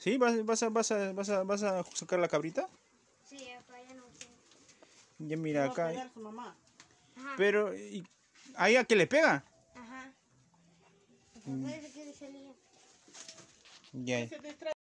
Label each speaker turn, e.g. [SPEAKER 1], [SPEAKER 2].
[SPEAKER 1] ¿Sí? ¿Vas, vas, a, vas, a, vas, a, vas a sacar la cabrita?
[SPEAKER 2] Sí, acá ya no sé. Ya mira acá. a
[SPEAKER 3] su mamá. Ajá. Pero, ¿y, ¿ahí
[SPEAKER 4] a qué le
[SPEAKER 5] pega?
[SPEAKER 6] Ajá. Mm.
[SPEAKER 5] Ya.